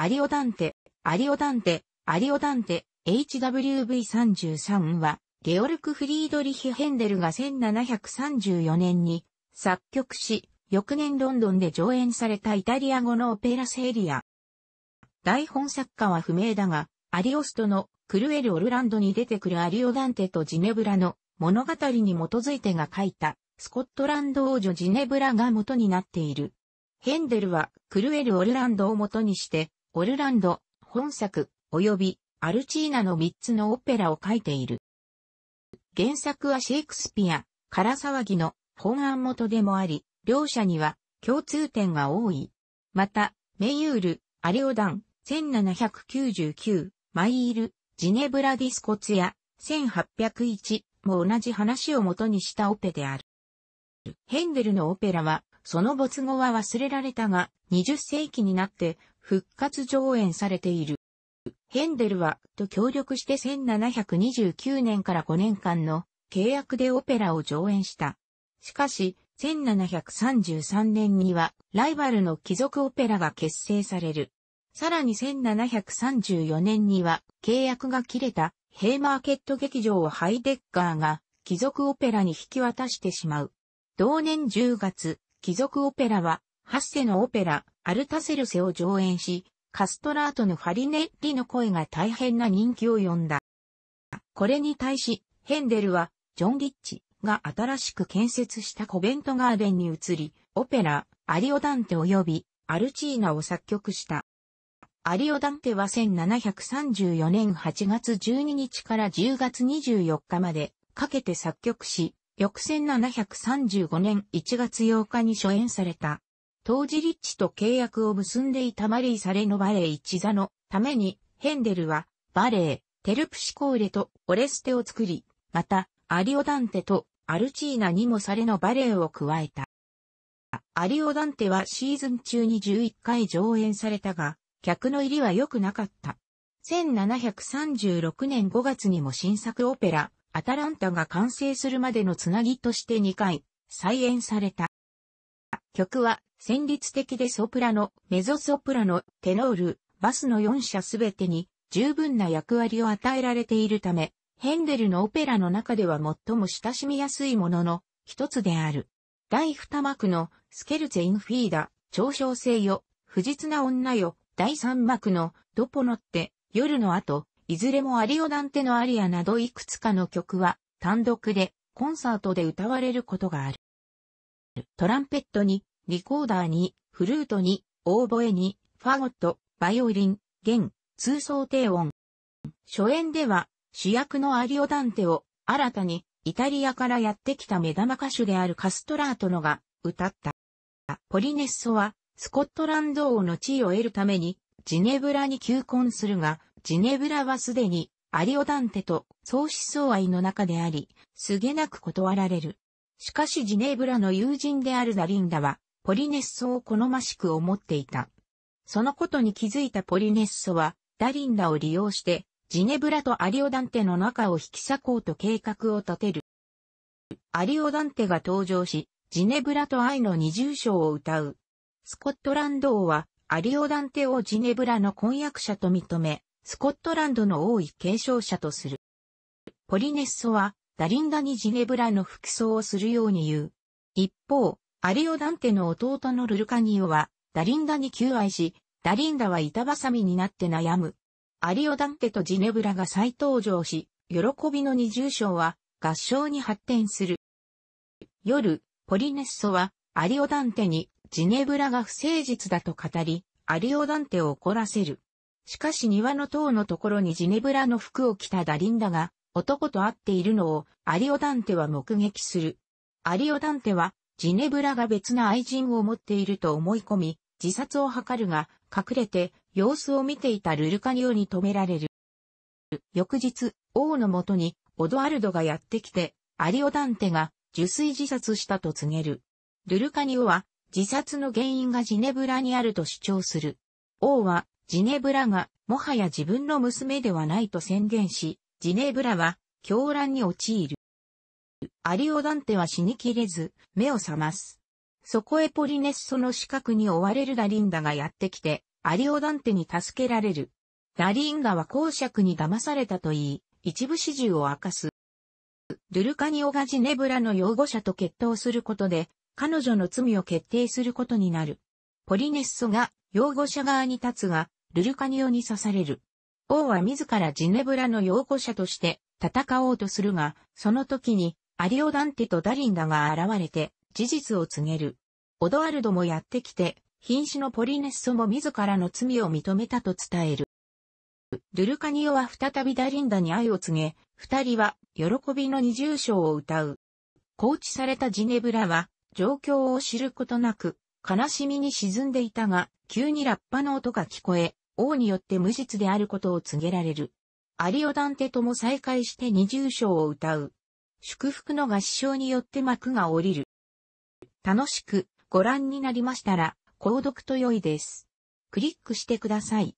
アリオダンテ、アリオダンテ、アリオダンテ、HWV33 は、ゲオルク・フリードリヒ・ヘンデルが1734年に作曲し、翌年ロンドンで上演されたイタリア語のオペラセリア。台本作家は不明だが、アリオストのクルエル・オルランドに出てくるアリオダンテとジネブラの物語に基づいてが書いたスコットランド王女ジネブラが元になっている。ヘンデルはクルエル・オルランドを元にしてオルランド、本作、及びアルチーナの3つのオペラを書いている。原作はシェイクスピア、から騒ぎの本案元でもあり、両者には共通点が多い。また、メウール、アリオダン、1799、マイール、ジネブラディスコツヤ、1801も同じ話を元にしたオペである。ヘンデルのオペラは、その没後は忘れられたが、20世紀になって復活上演されている。ヘンデルは、と協力して1729年から5年間の契約でオペラを上演した。しかし、1733年には、ライバルの貴族オペラが結成される。さらに1734年には、契約が切れた、ヘイマーケット劇場をハイデッガーが、貴族オペラに引き渡してしまう。同年10月、貴族オペラは、ハッセのオペラ、アルタセルセを上演し、カストラートのファリネッリの声が大変な人気を呼んだ。これに対し、ヘンデルは、ジョン・リッチが新しく建設したコベントガーデンに移り、オペラ、アリオダンテ及び、アルチーナを作曲した。アリオダンテは1734年8月12日から10月24日までかけて作曲し、翌1735年1月8日に初演された。当時リッチと契約を結んでいたマリー・サレのバレー一座のために、ヘンデルは、バレー、テルプシコーレとオレステを作り、また、アリオダンテとアルチーナにもサレのバレーを加えた。アリオダンテはシーズン中に11回上演されたが、客の入りは良くなかった。1736年5月にも新作オペラ、アタランタが完成するまでのつなぎとして2回、再演された。曲は旋律的でソプラノ、メゾソプラノ、テノール、バスの4社すべてに十分な役割を与えられているため、ヘンデルのオペラの中では最も親しみやすいものの一つである。第二幕のスケルツェ・インフィーダ、長笑生よ、不実な女よ、第三幕のドポノって、夜の後、いずれもアリオダンテのアリアなどいくつかの曲は単独でコンサートで歌われることがある。トランペットにリコーダーに、フルートに、オーボエに、ファゴット、バイオリン、弦、通奏低音。初演では、主役のアリオダンテを、新たに、イタリアからやってきた目玉歌手であるカストラートのが、歌った。ポリネッソは、スコットランド王の地位を得るために、ジネブラに求婚するが、ジネブラはすでに、アリオダンテと相思相愛の中であり、すげなく断られる。しかしジネブラの友人であるザリンダは、ポリネッソを好ましく思っていた。そのことに気づいたポリネッソは、ダリンダを利用して、ジネブラとアリオダンテの仲を引き裂こうと計画を立てる。アリオダンテが登場し、ジネブラと愛の二重唱を歌う。スコットランド王は、アリオダンテをジネブラの婚約者と認め、スコットランドの王位継承者とする。ポリネッソは、ダリンダにジネブラの服装をするように言う。一方、アリオ・ダンテの弟のルルカニオは、ダリンダに求愛し、ダリンダは板挟みになって悩む。アリオ・ダンテとジネブラが再登場し、喜びの二重章は、合唱に発展する。夜、ポリネッソは、アリオ・ダンテに、ジネブラが不誠実だと語り、アリオ・ダンテを怒らせる。しかし庭の塔のところにジネブラの服を着たダリンダが、男と会っているのを、アリオ・ダンテは目撃する。アリオ・ダンテは、ジネブラが別な愛人を持っていると思い込み、自殺を図るが、隠れて様子を見ていたルルカニオに止められる。翌日、王のもとにオドアルドがやってきて、アリオダンテが受水自殺したと告げる。ルルカニオは自殺の原因がジネブラにあると主張する。王はジネブラがもはや自分の娘ではないと宣言し、ジネブラは狂乱に陥る。アリオダンテは死にきれず、目を覚ます。そこへポリネッソの死角に追われるダリンダがやってきて、アリオダンテに助けられる。ダリンダは公爵に騙されたと言い、一部始終を明かす。ルルカニオがジネブラの擁護者と決闘することで、彼女の罪を決定することになる。ポリネッソが擁護者側に立つが、ルルカニオに刺される。王は自らジネブラの擁護者として戦おうとするが、その時にアリオダンテとダリンダが現れて、事実を告げる。オドアルドもやってきて、瀕死のポリネッソも自らの罪を認めたと伝える。ルルカニオは再びダリンダに愛を告げ、二人は喜びの二重唱を歌う。放置されたジネブラは状況を知ることなく、悲しみに沈んでいたが、急にラッパの音が聞こえ、王によって無実であることを告げられる。アリオダンテとも再会して二重唱を歌う。祝福の合唱によって幕が降りる。楽しくご覧になりましたら、購読と良いです。クリックしてください。